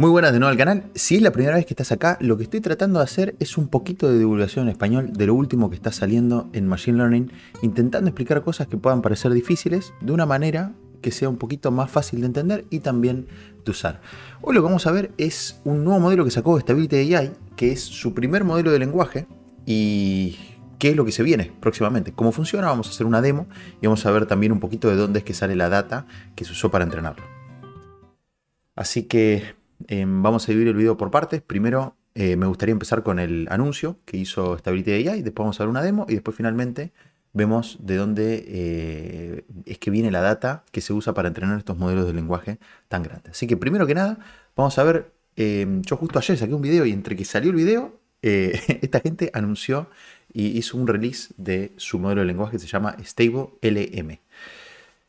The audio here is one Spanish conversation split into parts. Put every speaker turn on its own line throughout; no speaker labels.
Muy buenas de nuevo al canal. Si es la primera vez que estás acá, lo que estoy tratando de hacer es un poquito de divulgación en español de lo último que está saliendo en Machine Learning, intentando explicar cosas que puedan parecer difíciles de una manera que sea un poquito más fácil de entender y también de usar. Hoy lo que vamos a ver es un nuevo modelo que sacó Stability AI, que es su primer modelo de lenguaje y qué es lo que se viene próximamente, cómo funciona, vamos a hacer una demo y vamos a ver también un poquito de dónde es que sale la data que se usó para entrenarlo. Así que Em, vamos a dividir el video por partes. Primero eh, me gustaría empezar con el anuncio que hizo Stability AI, después vamos a ver una demo y después finalmente vemos de dónde eh, es que viene la data que se usa para entrenar estos modelos de lenguaje tan grandes. Así que primero que nada, vamos a ver, em, yo justo ayer saqué un video y entre que salió el video, eh, esta gente anunció y hizo un release de su modelo de lenguaje que se llama Stable LM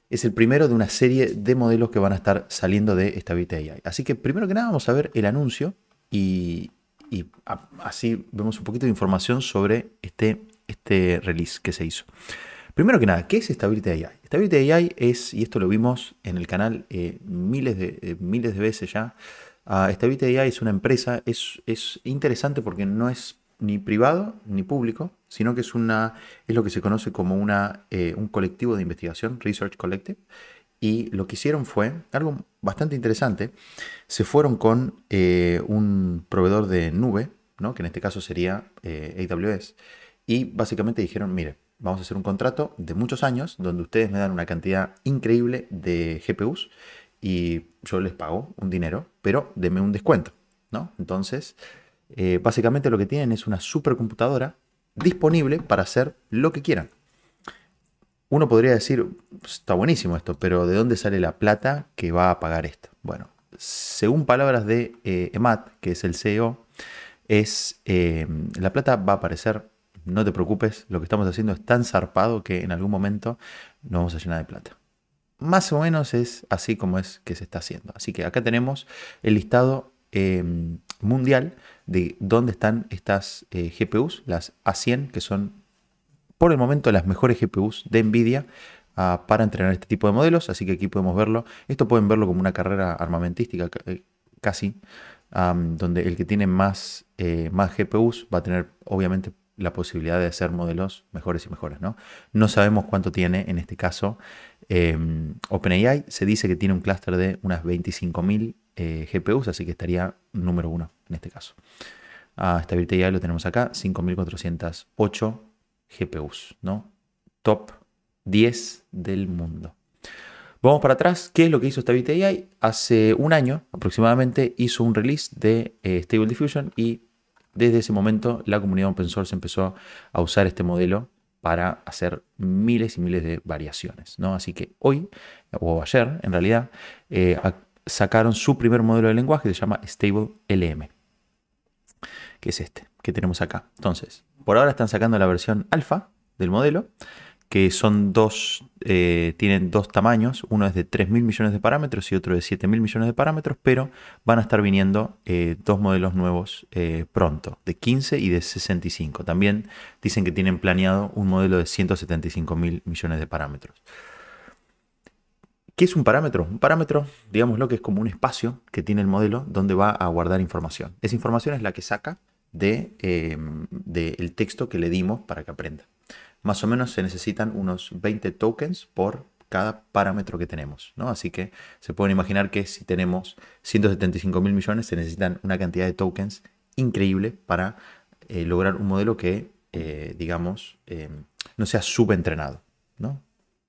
es el primero de una serie de modelos que van a estar saliendo de Stability AI. Así que primero que nada vamos a ver el anuncio y, así vemos un poquito de información sobre este, este release que se hizo. Primero que nada, ¿qué es Stability AI? Stability AI es, y esto lo vimos en el canal eh, miles, de, eh, miles de veces ya, ah, Stability AI es una empresa, es, es interesante porque no es ni privado ni público, sino que es, una, es lo que se conoce como una, eh, un colectivo de investigación, Research Collective, y lo que hicieron fue algo bastante interesante. Se fueron con eh, un proveedor de nube, ¿no? que en este caso sería eh, AWS, y básicamente dijeron, mire, vamos a hacer un contrato de muchos años donde ustedes me dan una cantidad increíble de GPUs y yo les pago un dinero, pero deme un descuento. ¿no? Entonces, eh, básicamente lo que tienen es una supercomputadora disponible para hacer lo que quieran. Uno podría decir, está buenísimo esto, pero ¿de dónde sale la plata que va a pagar esto? Bueno, según palabras de eh, Emat, que es el CEO, es, em, la plata va a aparecer, no te preocupes, lo que estamos haciendo es tan zarpado que en algún momento nos vamos a llenar de plata. Más o menos es así como es que se está haciendo. Así que acá tenemos el listado em, mundial de dónde están estas eh, GPUs, las A100, que son por el momento las mejores GPUs de Nvidia ah, para entrenar este tipo de modelos, así que aquí podemos verlo. Esto pueden verlo como una carrera armamentística eh, casi, donde el que tiene más, eh, más GPUs va a tener obviamente la posibilidad de hacer modelos mejores y mejores. No, no sabemos cuánto tiene en este caso Em, OpenAI se dice que tiene un clúster de unas 25.000 eh, GPUs, así que estaría número uno en este caso. Ah, Stability AI lo tenemos acá, 5.408 GPUs, ¿no? Top 10 del mundo. Vamos para atrás, ¿qué es lo que hizo Stability AI? Hace un año aproximadamente hizo un release de eh, Stable Diffusion y desde ese momento la comunidad open source empezó a usar este modelo para hacer miles y miles de variaciones. ¿no? Así que hoy, o ayer en realidad, eh, sacaron su primer modelo de lenguaje que se llama Stable LM, que es este que tenemos acá. Entonces, por ahora están sacando la versión alfa del modelo que son dos, eh, tienen dos tamaños, uno es de 3.000 millones de parámetros y otro de 7.000 millones de parámetros, pero van a estar viniendo eh, dos modelos nuevos eh, pronto, de 15 y de 65. También dicen que tienen planeado un modelo de 175.000 millones de parámetros. ¿Qué es un parámetro? Un parámetro, digamos lo que es como un espacio que tiene el modelo donde va a guardar información. Esa información es la que saca del de texto que le dimos para que aprenda más o menos se necesitan unos 20 tokens por cada parámetro que tenemos, ¿no? Así que se pueden imaginar que si tenemos 175 mil millones se necesitan una cantidad de tokens increíble para eh, lograr un modelo que, eh, digamos, em, no sea subentrenado, ¿no?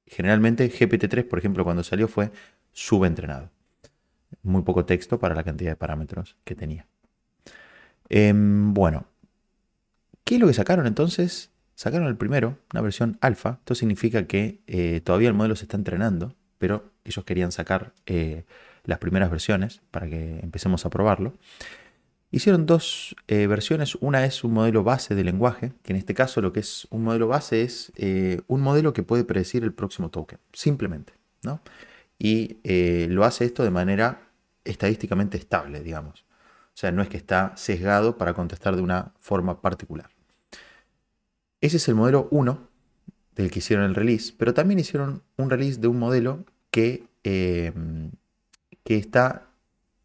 Generalmente GPT-3, por ejemplo, cuando salió fue subentrenado. Muy poco texto para la cantidad de parámetros que tenía. Em, bueno, ¿qué es lo que sacaron entonces Sacaron el primero, una versión alfa. Esto significa que eh, todavía el modelo se está entrenando, pero ellos querían sacar eh, las primeras versiones para que empecemos a probarlo. Hicieron dos eh, versiones. Una es un modelo base de lenguaje, que en este caso lo que es un modelo base es un modelo que puede predecir el próximo token, simplemente. ¿no? Y lo hace esto de manera estadísticamente estable, digamos. O sea, no es que está sesgado para contestar de una forma particular. Ese es el modelo 1 del que hicieron el release, pero también hicieron un release de un modelo que, eh, que está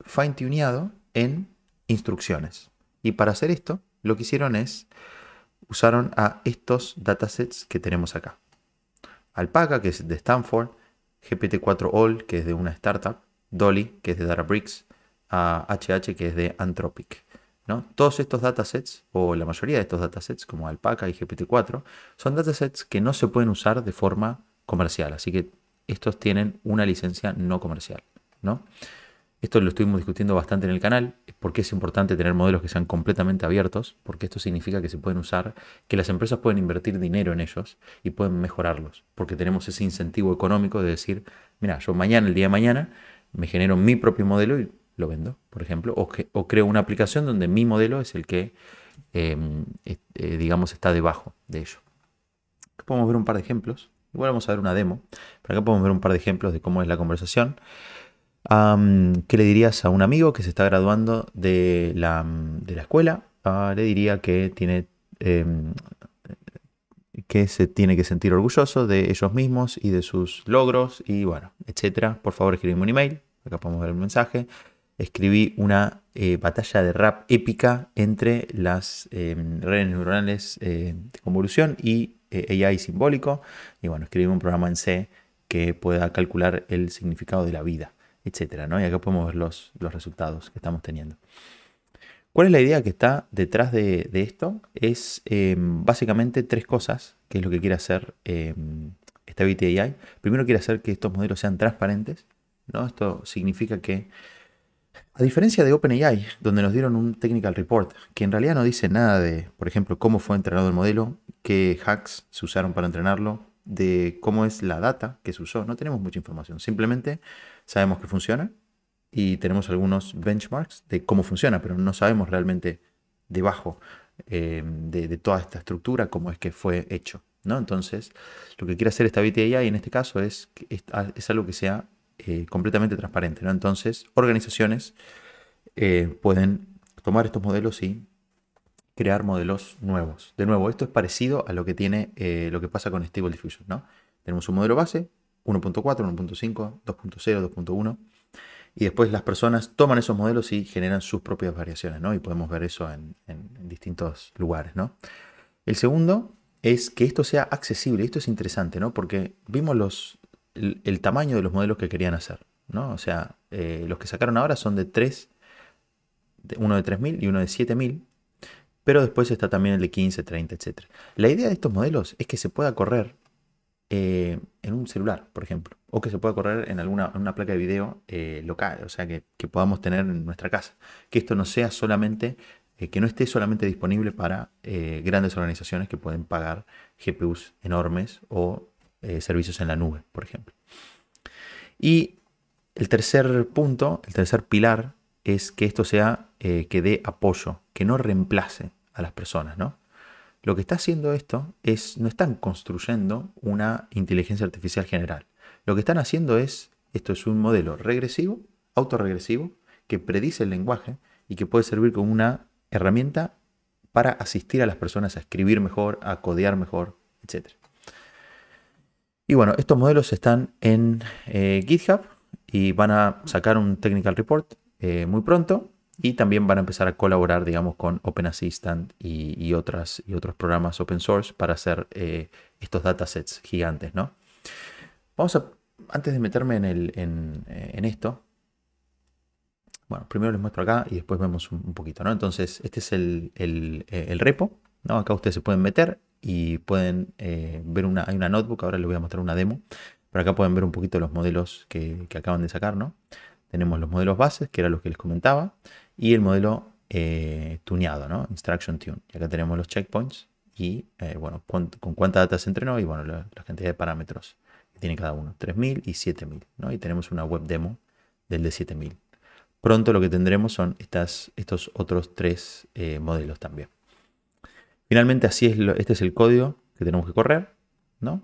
fine-tuneado en instrucciones. Y para hacer esto, lo que hicieron es, usaron a estos datasets que tenemos acá. Alpaca, que es de Stanford, GPT-4 All, que es de una startup, Dolly, que es de Databricks, a HH, que es de Anthropic. ¿no? Todos estos datasets, o la mayoría de estos datasets, como Alpaca y GPT-4, son datasets que no se pueden usar de forma comercial, así que estos tienen una licencia no comercial, ¿no? Esto lo estuvimos discutiendo bastante en el canal, porque es importante tener modelos que sean completamente abiertos, porque esto significa que se pueden usar, que las empresas pueden invertir dinero en ellos y pueden mejorarlos, porque tenemos ese incentivo económico de decir, mira, yo mañana, el día de mañana, me genero mi propio modelo y lo vendo, por ejemplo, o, creo una aplicación donde mi modelo es el que, em, eh, digamos, está debajo de ello. podemos ver un par de ejemplos. Igual vamos a ver una demo. Pero acá podemos ver un par de ejemplos de cómo es la conversación. ¿Qué le dirías a un amigo que se está graduando de la, mm, escuela? Ah, le diría que tiene... Em, que se tiene que sentir orgulloso de ellos mismos y de sus logros y bueno, etcétera. Por favor, escribimos un email. Acá podemos ver el mensaje escribí una eh, batalla de rap épica entre las eh, redes neuronales eh, de convolución y AI simbólico. Y bueno, escribí un programa en C que pueda calcular el significado de la vida, etc. ¿no? Y acá podemos ver los, resultados que estamos teniendo. ¿Cuál es la idea que está detrás de, esto? Es básicamente tres cosas, que es lo que quiere hacer esta AI. Primero quiere hacer que estos modelos sean transparentes. ¿no? Esto significa que a diferencia de OpenAI, donde nos dieron un technical report, que en realidad no dice nada de, por ejemplo, cómo fue entrenado el modelo, qué hacks se usaron para entrenarlo, de cómo es la data que se usó, no tenemos mucha información. Simplemente sabemos que funciona y tenemos algunos benchmarks de cómo funciona, pero no sabemos realmente debajo eh, de, toda esta estructura cómo es que fue hecho. ¿no? Entonces, lo que quiere hacer esta BTI en este caso es, es algo que sea eh, completamente transparente. ¿no? Entonces, organizaciones eh, pueden tomar estos modelos y crear modelos nuevos. De nuevo, esto es parecido a lo que tiene eh, lo que pasa con Stable Diffusion. ¿no? Tenemos un modelo base, 1.4, 1.5, 2.0, 2.1. Y después las personas toman esos modelos y generan sus propias variaciones, ¿no? Y podemos ver eso en, distintos lugares, El segundo es que esto sea accesible. Esto es interesante, ¿no? Porque vimos los el, tamaño de los modelos que querían hacer. ¿no? O sea, eh, los que sacaron ahora son de 3, de, uno de 3.000 y uno de 7.000, pero después está también el de 15, 30, etc. La idea de estos modelos es que se pueda correr eh, en un celular, por ejemplo, o que se pueda correr en alguna una placa de video eh, local, o sea, que, podamos tener en nuestra casa. Que esto no sea solamente, que no esté solamente disponible para grandes organizaciones que pueden pagar GPUs enormes o eh, servicios en la nube, por ejemplo. Y el tercer punto, el tercer pilar, es que esto sea eh, que dé apoyo, que no reemplace a las personas, ¿no? Lo que está haciendo esto es, no están construyendo una inteligencia artificial general. Lo que están haciendo es, esto es un modelo regresivo, autorregresivo, que predice el lenguaje y que puede servir como una herramienta para asistir a las personas a escribir mejor, a codear mejor, etc. Y bueno, estos modelos están en eh, GitHub y van a sacar un technical report eh, muy pronto y también van a empezar a colaborar, digamos, con Open Assistant y, y otras, y otros programas open source para hacer eh, estos datasets gigantes, ¿no? Vamos a, antes de meterme en, esto, bueno, primero les muestro acá y después vemos un, poquito, ¿no? Entonces, este es el, el repo, ¿no? Acá ustedes se pueden meter, y pueden eh, ver una, hay una notebook, ahora les voy a mostrar una demo, pero acá pueden ver un poquito los modelos que, acaban de sacar, ¿no? Tenemos los modelos bases, que era lo que les comentaba, y el modelo eh, tuneado, ¿no? Instruction Tune. Y acá tenemos los checkpoints y, eh, bueno, con, cuánta data se entrenó y, bueno, la, cantidad de parámetros que tiene cada uno, 3000 y 7000, ¿no? Y tenemos una web demo del de 7000. Pronto lo que tendremos son estas, estos otros tres modelos también. Finalmente, así es este es el código que tenemos que correr, ¿no?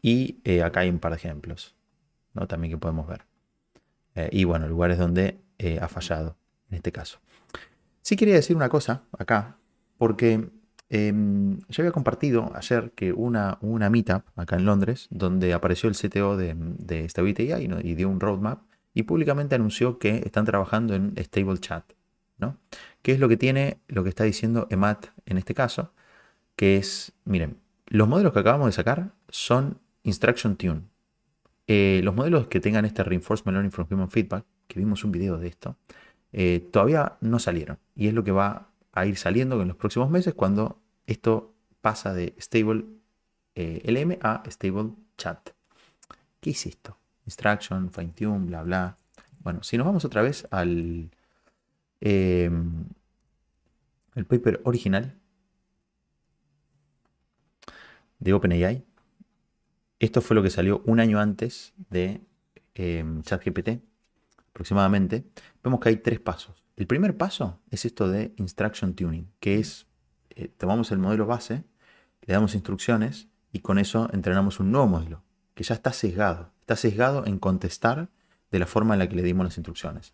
Y eh, acá hay un par de ejemplos, ¿no? También que podemos ver. Eh, y bueno, lugares donde eh, ha fallado en este caso. Sí quería decir una cosa acá, porque em, yo había compartido ayer que una, una meetup acá en Londres, donde apareció el CTO de, de Stability AI y, y dio un roadmap, y públicamente anunció que están trabajando en Stable Chat. ¿no? ¿Qué es lo que tiene lo que está diciendo EMAT en este caso? Que es, miren, los modelos que acabamos de sacar son Instruction Tune. Eh, los modelos que tengan este Reinforcement Learning from Human Feedback, que vimos un video de esto, eh, todavía no salieron. Y es lo que va a ir saliendo en los próximos meses cuando esto pasa de Stable eh, LM a Stable Chat. ¿Qué es esto? Instruction, Fine Tune, bla, bla. Bueno, si nos vamos otra vez al, Em, el paper original de OpenAI. Esto fue lo que salió un año antes de em, ChatGPT, aproximadamente. Vemos que hay tres pasos. El primer paso es esto de Instruction Tuning, que es, eh, tomamos el modelo base, le damos instrucciones y con eso entrenamos un nuevo modelo, que ya está sesgado. Está sesgado en contestar de la forma en la que le dimos las instrucciones.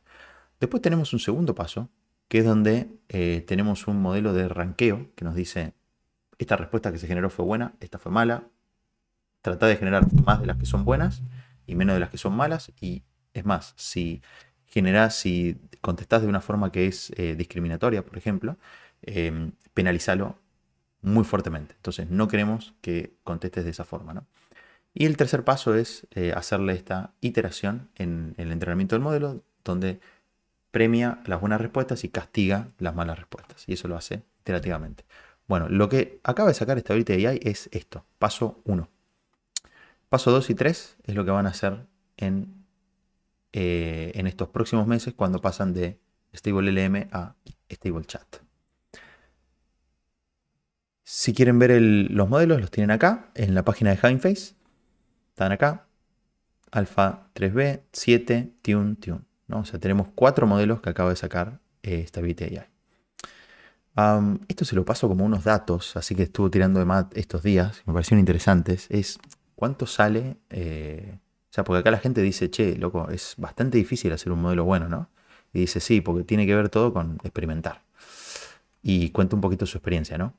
Después tenemos un segundo paso, que es donde eh, tenemos un modelo de ranqueo que nos dice, esta respuesta que se generó fue buena, esta fue mala, trata de generar más de las que son buenas y menos de las que son malas, y es más, si generás, si contestás de una forma que es eh, discriminatoria, por ejemplo, eh, muy fuertemente. Entonces, no queremos que contestes de esa forma, Y el tercer paso es eh, hacerle esta iteración en, el entrenamiento del modelo, donde premia las buenas respuestas y castiga las malas respuestas. Y eso lo hace iterativamente. Bueno, lo que acaba de sacar de AI es esto, paso 1. Paso 2 y 3 es lo que van a hacer en, eh, en estos próximos meses cuando pasan de Stable LM a Stable Chat. Si quieren ver los modelos, los tienen acá, en la página de Face Están acá. Alpha 3B, 7, Tune, Tune. ¿no? O sea, tenemos cuatro modelos que acaba de sacar eh, esta BTI. esto se lo paso como unos datos, así que estuvo tirando de mat estos días, me parecieron interesantes, es cuánto sale, eh? o sea, porque acá la gente dice, che, loco, es bastante difícil hacer un modelo bueno, ¿no? Y dice, sí, porque tiene que ver todo con experimentar. Y cuenta un poquito su experiencia, ¿no?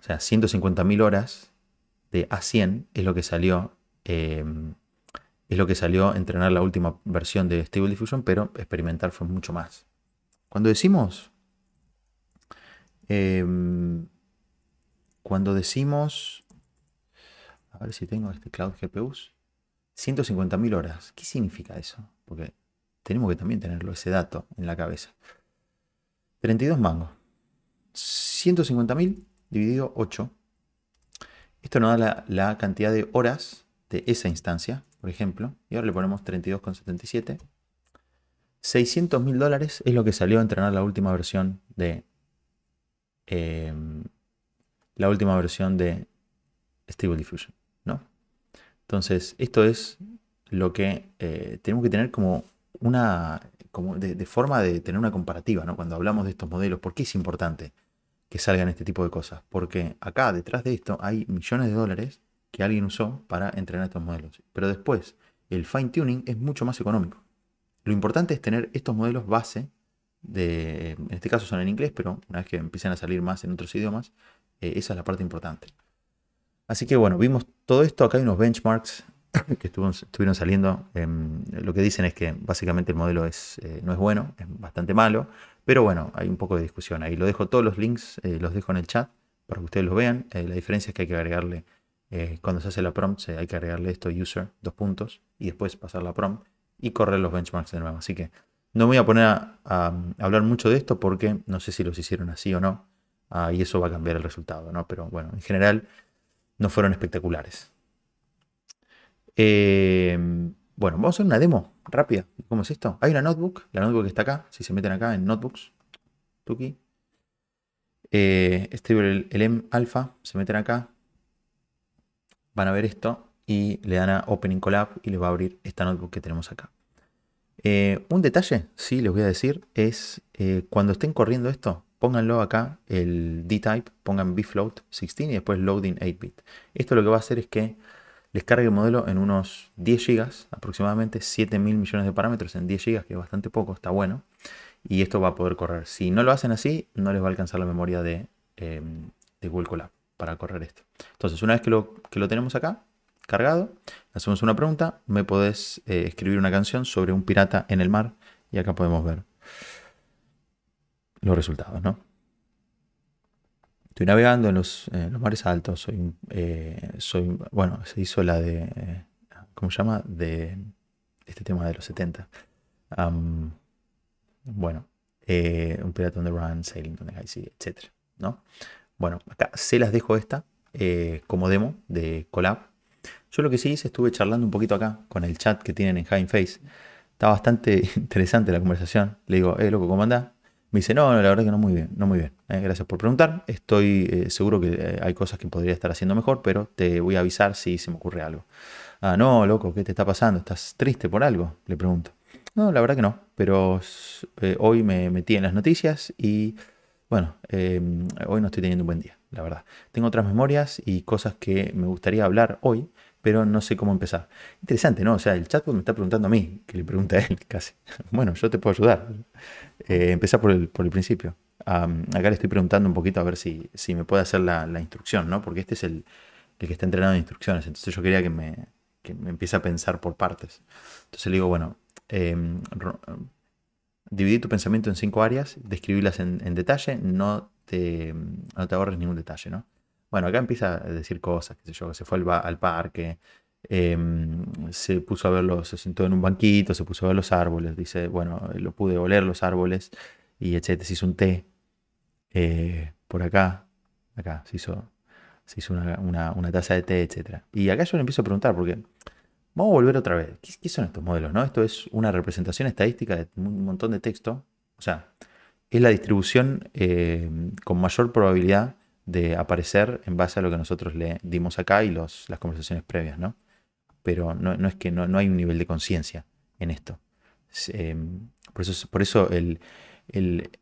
O sea, 150.000 horas de A100 es lo que salió em, es lo que salió a entrenar la última versión de Stable Diffusion, pero experimentar fue mucho más. Cuando decimos. Em, cuando decimos. A ver si tengo este Cloud GPUs. 150.000 horas. ¿Qué significa eso? Porque tenemos que también tenerlo, ese dato en la cabeza. 32 mangos. 150.000 dividido 8. Esto nos da la cantidad de horas de esa instancia por ejemplo, y ahora le ponemos 32,77. 600 mil dólares es lo que salió a entrenar la última versión de em, la última versión de Stable Diffusion, ¿no? Entonces esto es lo que eh, tenemos que tener como una como de, de, forma de tener una comparativa, ¿no? Cuando hablamos de estos modelos, ¿por qué es importante que salgan este tipo de cosas? Porque acá detrás de esto hay millones de dólares que alguien usó para entrenar estos modelos. Pero después, el fine tuning es mucho más económico. Lo importante es tener estos modelos base, de, en este caso son en inglés, pero una vez que empiecen a salir más en otros idiomas, eh, esa es la parte importante. Así que bueno, vimos todo esto, acá hay unos benchmarks que estuvieron, saliendo. Em, lo que dicen es que básicamente el modelo es, eh, no es bueno, es bastante malo, pero bueno, hay un poco de discusión ahí. Lo dejo todos los links, eh, los dejo en el chat para que ustedes los vean. la diferencia es que hay que agregarle eh, cuando se hace la prompt hay que agregarle esto user, dos puntos, y después pasar la prompt y correr los benchmarks de nuevo. Así que no voy a poner a, hablar mucho de esto porque no sé si los hicieron así o no, ah, y eso va a cambiar el resultado, ¿no? Pero bueno, en general no fueron espectaculares. Eh, bueno, vamos a hacer una demo rápida. ¿Cómo es esto? Hay una notebook, la notebook que está acá, si se meten acá en notebooks, Tuki. este eh, el, el M alfa, se meten acá, van a ver esto y le dan a Opening Collab y les va a abrir esta notebook que tenemos acá. Eh, un detalle, sí, les voy a decir, es eh, cuando estén corriendo esto, pónganlo acá, el D-Type, pongan bfloat 16 y después loading 8-bit. Esto lo que va a hacer es que les cargue el modelo en unos 10 GB, aproximadamente 7 mil millones de parámetros en 10 GB, que es bastante poco, está bueno. Y esto va a poder correr. Si no lo hacen así, no les va a alcanzar la memoria de, eh, de Google Colab para correr esto. Entonces, una vez que lo, tenemos acá, cargado, hacemos una pregunta, me podés eh, escribir una canción sobre un pirata en el mar y acá podemos ver los resultados, ¿no? Estoy navegando en los, mares altos, soy, eh, soy, bueno, se hizo la de, ¿cómo se llama? De este tema de los 70. bueno, eh, un pirata on the run, sailing on the high sea, etc. ¿no? Bueno, acá se las dejo esta eh, como demo de Colab. Yo lo que sí hice, estuve charlando un poquito acá con el chat que tienen en Face. Está bastante interesante la conversación. Le digo, eh, loco, ¿cómo andás? Me dice, no, la verdad que no muy bien, no muy bien. Eh, gracias por preguntar. Estoy eh, seguro que hay cosas que podría estar haciendo mejor, pero te voy a avisar si se me ocurre algo. Ah, no, loco, ¿qué te está pasando? ¿Estás triste por algo? Le pregunto. No, la verdad que no, pero hoy me metí en las noticias y bueno, em, hoy no estoy teniendo un buen día, la verdad. Tengo otras memorias y cosas que me gustaría hablar hoy, pero no sé cómo empezar. Interesante, ¿no? O sea, el chatbot me está preguntando a mí, que le pregunta a él casi. Bueno, yo te puedo ayudar. Eh, empezar por el, por el principio. acá le estoy preguntando un poquito a ver si, si me puede hacer la, instrucción, ¿no? Porque este es el, el, que está entrenado en instrucciones, entonces yo quería que me, empiece a pensar por partes. Entonces le digo, bueno, em, Dividir tu pensamiento en cinco áreas, describirlas en, detalle, no te, no te ahorres ningún detalle, ¿no? Bueno, acá empieza a decir cosas, qué sé yo, se fue al, parque, em, se puso a ver los, se sentó en un banquito, se puso a ver los árboles, dice, bueno, lo pude oler los árboles y etcétera, se hizo un té eh, por acá, acá, se hizo, hizo una, taza de té, etcétera. Y acá yo le empiezo a preguntar, ¿por qué? Vamos a volver otra vez. ¿Qué, son estos modelos? No? Esto es una representación estadística de un montón de texto. O sea, es la distribución eh, con mayor probabilidad de aparecer en base a lo que nosotros le dimos acá y las conversaciones previas, ¿no? Pero no, es que no, hay un nivel de conciencia en esto. Em, por eso, por eso el,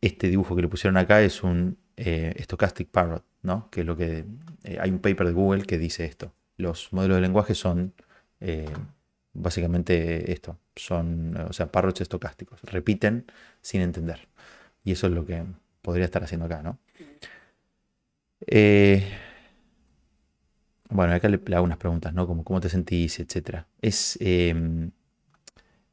este dibujo que le pusieron acá es un eh, stochastic parrot, ¿no? Que lo que. Eh, hay un paper de Google que dice esto. Los modelos de lenguaje son eh, básicamente esto, son, o sea, estocásticos, repiten sin entender. Y eso es lo que podría estar haciendo acá, ¿no? Eh, bueno, acá le, hago unas preguntas, ¿no? Como cómo te sentís, etcétera. Em,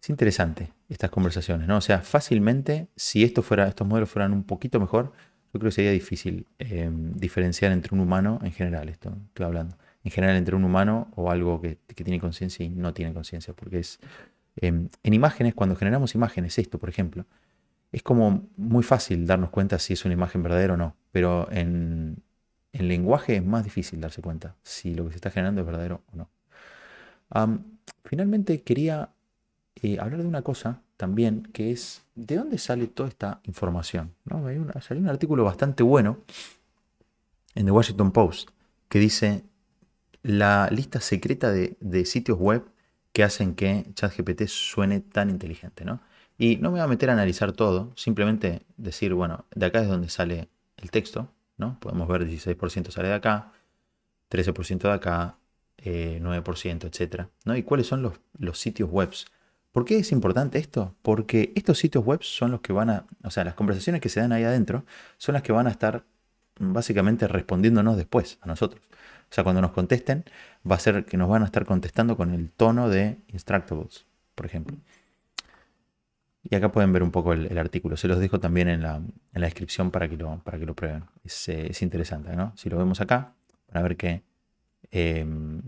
es, interesante estas conversaciones, ¿no? O sea, fácilmente, si esto fuera, estos modelos fueran un poquito mejor, yo creo que sería difícil em, diferenciar entre un humano en general, esto estoy hablando en general entre un humano o algo que, tiene conciencia y no tiene conciencia, porque es em, en imágenes, cuando generamos imágenes, esto por ejemplo, es como muy fácil darnos cuenta si es una imagen verdadera o no, pero en, lenguaje es más difícil darse cuenta si lo que se está generando es verdadero o no. finalmente quería eh, hablar de una cosa también, que es de dónde sale toda esta información. ¿No? Hay salió un artículo bastante bueno en The Washington Post que dice la lista secreta de, sitios web que hacen que ChatGPT suene tan inteligente, ¿no? Y no me voy a meter a analizar todo, simplemente decir, bueno, de acá es donde sale el texto, ¿no? Podemos ver 16% sale de acá, 13% de acá, 9%, eh, etcétera, ¿no? ¿Y cuáles son los, sitios web? ¿Por qué es importante esto? Porque estos sitios web son los que van a, o sea, las conversaciones que se dan ahí adentro son las que van a estar básicamente respondiéndonos después a nosotros. O sea, cuando nos contesten, va a ser que nos van a estar contestando con el tono de Instructables, por ejemplo. Y acá pueden ver un poco el, artículo. Se los dejo también en la, descripción para que lo, para que lo prueben. Es, eh, interesante, ¿no? Si lo vemos acá, van a ver que... Em,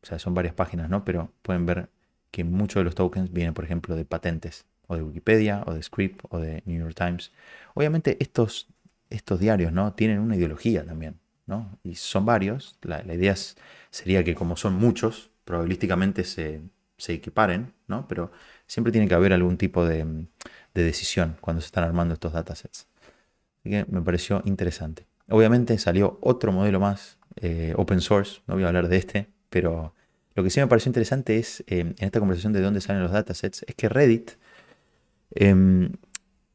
o sea, son varias páginas, ¿no? Pero pueden ver que muchos de los tokens vienen, por ejemplo, de patentes o de Wikipedia, o de Script, o de New York Times. Obviamente estos estos diarios, ¿no? Tienen una ideología también, ¿no? Y son varios. La, idea sería que como son muchos, probabilísticamente se, equiparen, ¿no? Pero siempre tiene que haber algún tipo de, decisión cuando se están armando estos datasets. Así que me pareció interesante. Obviamente salió otro modelo más, eh, open source, no voy a hablar de este, pero lo que sí me pareció interesante es, eh, en esta conversación de dónde salen los datasets, es que Reddit, em,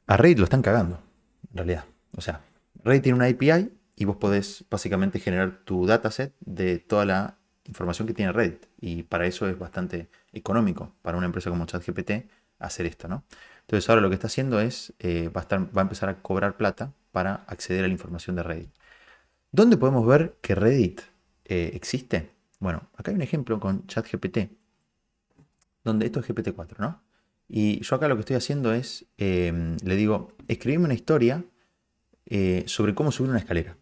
a Reddit lo están cagando, en realidad. O sea, Reddit tiene una API y vos podés básicamente generar tu dataset de toda la información que tiene Reddit. Y para eso es bastante económico para una empresa como ChatGPT hacer esto, ¿no? Entonces ahora lo que está haciendo es, eh, va, a empezar a cobrar plata para acceder a la información de Reddit. ¿Dónde podemos ver que Reddit eh, existe? Bueno, acá hay un ejemplo con ChatGPT, donde esto es GPT-4, ¿no? Y yo acá lo que estoy haciendo es, eh, le digo, escribime una historia eh, sobre cómo subir una escalera.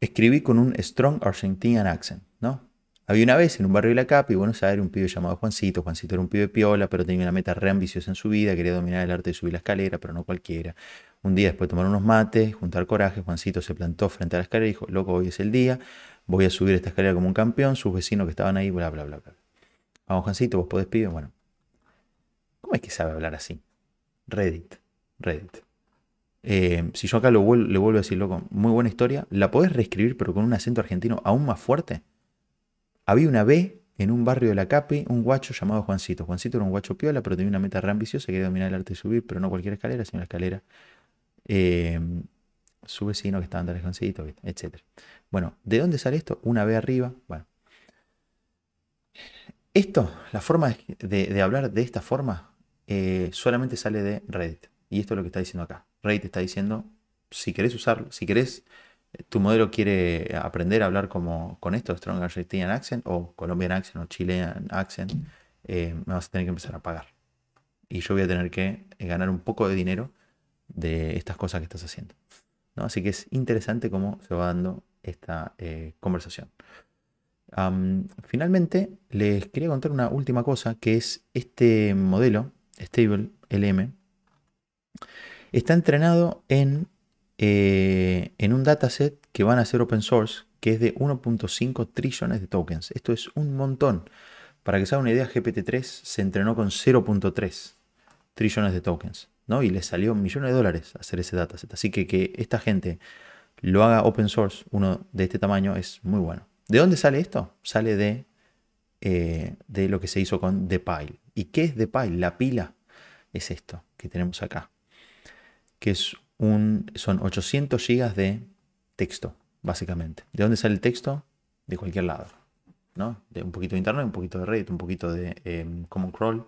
Escribí con un strong Argentinian accent, ¿no? Había una vez en un barrio de la Capa y bueno, un pibe llamado Juancito. Juancito era un pibe piola, pero tenía una meta re ambiciosa en su vida. Quería dominar el arte de subir la escalera, pero no cualquiera. Un día después de tomar unos mates, juntar coraje, Juancito se plantó frente a la escalera y dijo, loco, hoy es el día, voy a subir esta escalera como un campeón, sus vecinos que estaban ahí, bla, bla, bla, bla. Vamos, Juancito, vos podés, pibe. Bueno, ¿cómo es que sabe hablar así? Reddit, Reddit. Eh, si yo acá lo le vuelvo a decir, loco, muy buena historia, ¿la podés reescribir pero con un acento argentino aún más fuerte? Había una B en un barrio de la Capi, un guacho llamado Juancito. Juancito era un guacho piola, pero tenía una meta re ambiciosa, quería dominar el arte de subir, pero no cualquier escalera, sino la escalera eh, su vecino que estaba andando Juancito, etc. Bueno, ¿de dónde sale esto? Una B arriba, bueno. Esto, la forma de, hablar de esta forma, eh, solamente sale de Reddit. Y esto es lo que está diciendo acá te está diciendo, si querés usarlo, si querés, eh, tu modelo quiere aprender a hablar como con esto, Strong Accent o Colombian Accent o Chilean Accent, eh, me vas a tener que empezar a pagar. Y yo voy a tener que eh, ganar un poco de dinero de estas cosas que estás haciendo. ¿no? Así que es interesante cómo se va dando esta conversación. finalmente, les quería contar una última cosa, que es este modelo, Stable LM está entrenado en, eh, en un dataset que van a ser open source, que es de 1.5 trillones de tokens. Esto es un montón. Para que se haga una idea, GPT-3 se entrenó con 0.3 trillones de tokens, ¿no? Y le salió millones de dólares hacer ese dataset. Así que que esta gente lo haga open source, uno de este tamaño, es muy bueno. ¿De dónde sale esto? Sale de, eh, de lo que se hizo con The Pile. ¿Y qué es The Pile? La pila es esto que tenemos acá que es un, son 800 gigas de texto, básicamente. ¿De dónde sale el texto? De cualquier lado. ¿no? De un poquito de internet, un poquito de Reddit, un poquito de em, Common Crawl,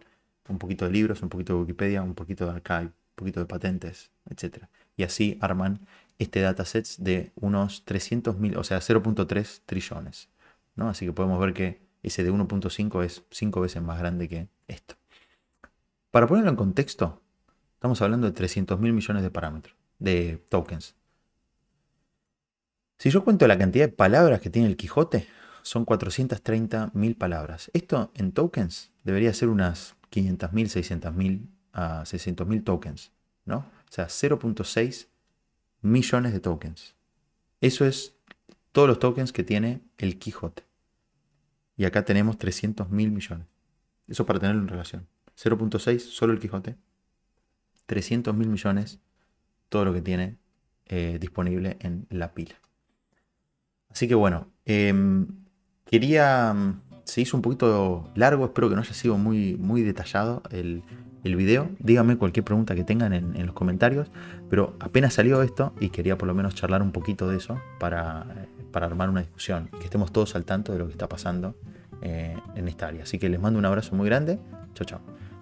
un poquito de libros, un poquito de Wikipedia, un poquito de Archive, un poquito de patentes, etc. Y así arman este dataset de unos 300.000, o sea, 0.3 trillones. ¿no? Así que podemos ver que ese de 1.5 es 5 veces más grande que esto. Para ponerlo en contexto, Estamos hablando de 300 mil millones de parámetros, de tokens. Si yo cuento la cantidad de palabras que tiene el Quijote, son 430.000 mil palabras. Esto en tokens debería ser unas 500 mil, 600 mil a ah, 600 mil tokens, ¿no? O sea, 0.6 millones de tokens. Eso es todos los tokens que tiene el Quijote. Y acá tenemos 300 mil millones. Eso para tenerlo en relación. 0.6 solo el Quijote, 300 mil millones todo lo que tiene eh, disponible en la pila. Así que bueno, em, quería... Mm, se hizo un poquito largo, espero que no haya sido muy, muy detallado el, el video. Díganme cualquier pregunta que tengan en, los comentarios. Pero apenas salió esto y quería por lo menos charlar un poquito de eso para, eh, armar una discusión. Que estemos todos al tanto de lo que está pasando eh, en esta área. Así que les mando un abrazo muy grande. Chao, chao.